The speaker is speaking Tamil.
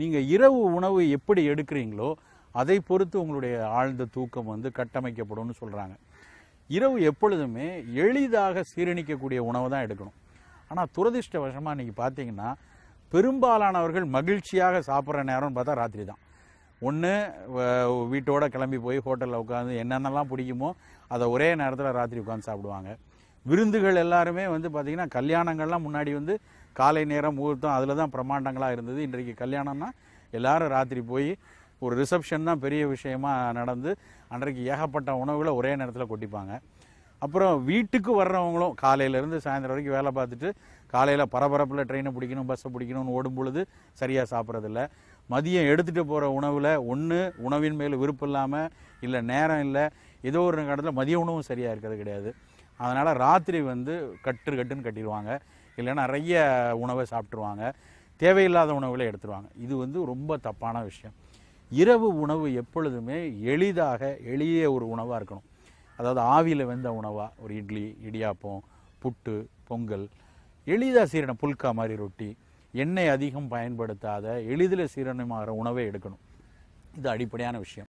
நீங்கள் இரவு உணவு எப்படி எடுக்கிறீங்களோ அதை பொறுத்து உங்களுடைய ஆழ்ந்த தூக்கம் வந்து கட்டமைக்கப்படும்னு சொல்கிறாங்க இரவு எப்பொழுதுமே எளிதாக சீரணிக்கக்கூடிய உணவு தான் எடுக்கணும் ஆனால் துரதிருஷ்டவசமாக இன்றைக்கி பார்த்தீங்கன்னா பெரும்பாலானவர்கள் மகிழ்ச்சியாக சாப்பிட்ற நேரம்னு பார்த்தா ராத்திரி தான் ஒன்று வீட்டோட கிளம்பி போய் ஹோட்டலில் உட்காந்து என்னென்னலாம் பிடிக்குமோ அதை ஒரே நேரத்தில் ராத்திரி உட்காந்து சாப்பிடுவாங்க விருந்துகள் எல்லாருமே வந்து பார்த்திங்கன்னா கல்யாணங்கள்லாம் முன்னாடி வந்து காலை நேரம் முகூர்த்தம் அதில் தான் பிரமாண்டங்களாக இருந்தது இன்றைக்கு கல்யாணம்னா எல்லாரும் ராத்திரி போய் ஒரு ரிசப்ஷன் தான் பெரிய விஷயமா நடந்து அன்றைக்கு ஏகப்பட்ட உணவுகளை ஒரே நேரத்தில் கொட்டிப்பாங்க அப்புறம் வீட்டுக்கு வர்றவங்களும் காலையிலேருந்து சாயந்தரம் வரைக்கும் வேலை பார்த்துட்டு காலையில் பரபரப்பில் ட்ரெயினை பிடிக்கணும் பஸ்ஸை பிடிக்கணும்னு ஓடும் பொழுது சரியாக சாப்பிட்றதில்ல மதியம் எடுத்துகிட்டு போகிற உணவில் ஒன்று உணவின் மேல் விருப்பம் இல்லாமல் இல்லை நேரம் இல்லை ஏதோ ஒரு இடத்துல மதிய உணவும் சரியாக இருக்கிறது கிடையாது அதனால் ராத்திரி வந்து கட்டு கட்டுன்னு கட்டிடுவாங்க இல்லைன்னா நிறைய உணவை சாப்பிட்ருவாங்க தேவையில்லாத உணவுகளை எடுத்துருவாங்க இது வந்து ரொம்ப தப்பான விஷயம் இரவு உணவு எப்பொழுதுமே எளிதாக எளிய ஒரு உணவாக இருக்கணும் அதாவது ஆவியில் வெந்த உணவாக ஒரு இட்லி இடியாப்பம் புட்டு பொங்கல் எளிதாக சீரணம் புல்கா மாதிரி ரொட்டி எண்ணெய் அதிகம் பயன்படுத்தாத எளிதில் சீரணமாகிற உணவை எடுக்கணும் இது அடிப்படையான விஷயம்